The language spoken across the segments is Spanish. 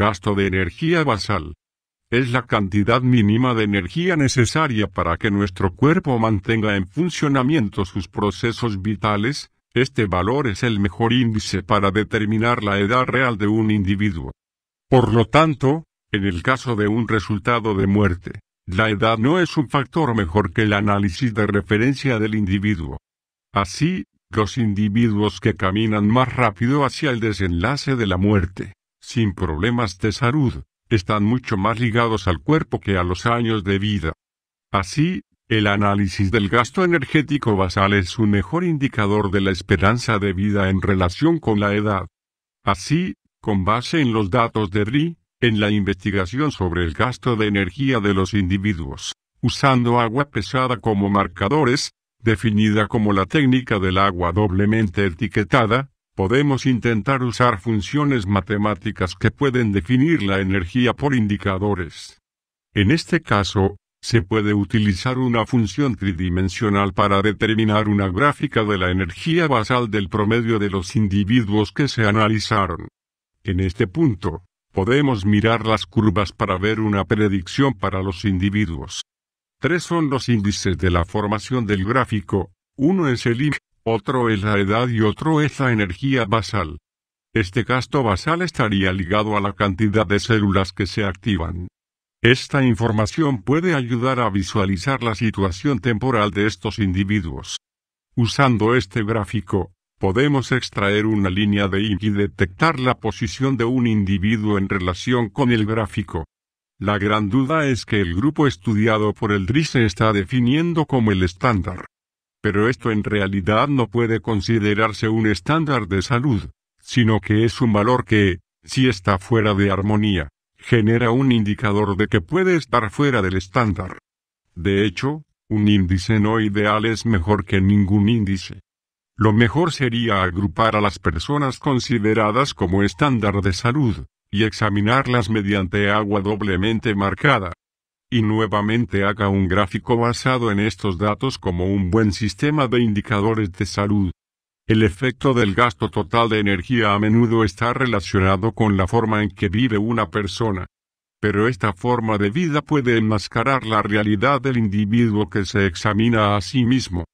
gasto de energía basal. Es la cantidad mínima de energía necesaria para que nuestro cuerpo mantenga en funcionamiento sus procesos vitales, este valor es el mejor índice para determinar la edad real de un individuo. Por lo tanto, en el caso de un resultado de muerte, la edad no es un factor mejor que el análisis de referencia del individuo. Así, los individuos que caminan más rápido hacia el desenlace de la muerte sin problemas de salud, están mucho más ligados al cuerpo que a los años de vida. Así, el análisis del gasto energético basal es un mejor indicador de la esperanza de vida en relación con la edad. Así, con base en los datos de RI, en la investigación sobre el gasto de energía de los individuos, usando agua pesada como marcadores, definida como la técnica del agua doblemente etiquetada, podemos intentar usar funciones matemáticas que pueden definir la energía por indicadores. En este caso, se puede utilizar una función tridimensional para determinar una gráfica de la energía basal del promedio de los individuos que se analizaron. En este punto, podemos mirar las curvas para ver una predicción para los individuos. Tres son los índices de la formación del gráfico, uno es el otro es la edad y otro es la energía basal. Este gasto basal estaría ligado a la cantidad de células que se activan. Esta información puede ayudar a visualizar la situación temporal de estos individuos. Usando este gráfico, podemos extraer una línea de INC y detectar la posición de un individuo en relación con el gráfico. La gran duda es que el grupo estudiado por el DRI se está definiendo como el estándar pero esto en realidad no puede considerarse un estándar de salud, sino que es un valor que, si está fuera de armonía, genera un indicador de que puede estar fuera del estándar. De hecho, un índice no ideal es mejor que ningún índice. Lo mejor sería agrupar a las personas consideradas como estándar de salud, y examinarlas mediante agua doblemente marcada, y nuevamente haga un gráfico basado en estos datos como un buen sistema de indicadores de salud. El efecto del gasto total de energía a menudo está relacionado con la forma en que vive una persona. Pero esta forma de vida puede enmascarar la realidad del individuo que se examina a sí mismo.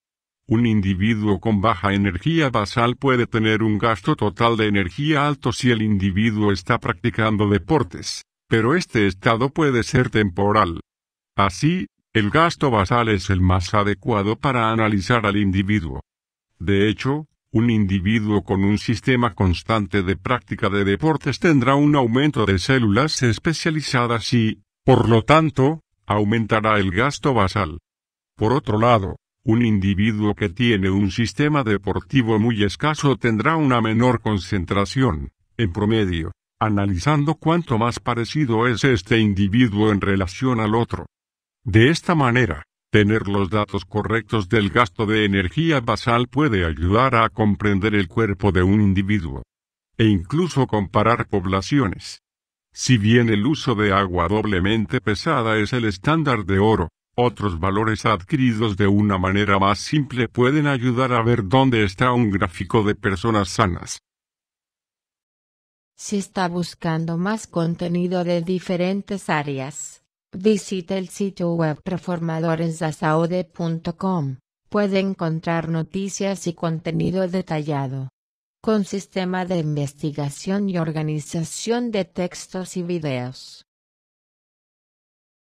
Un individuo con baja energía basal puede tener un gasto total de energía alto si el individuo está practicando deportes, pero este estado puede ser temporal. Así, el gasto basal es el más adecuado para analizar al individuo. De hecho, un individuo con un sistema constante de práctica de deportes tendrá un aumento de células especializadas y, por lo tanto, aumentará el gasto basal. Por otro lado, un individuo que tiene un sistema deportivo muy escaso tendrá una menor concentración, en promedio, analizando cuánto más parecido es este individuo en relación al otro. De esta manera, tener los datos correctos del gasto de energía basal puede ayudar a comprender el cuerpo de un individuo e incluso comparar poblaciones. Si bien el uso de agua doblemente pesada es el estándar de oro, otros valores adquiridos de una manera más simple pueden ayudar a ver dónde está un gráfico de personas sanas. Si está buscando más contenido de diferentes áreas, Visita el sitio web reformadoresdasaude.com. Puede encontrar noticias y contenido detallado. Con sistema de investigación y organización de textos y videos.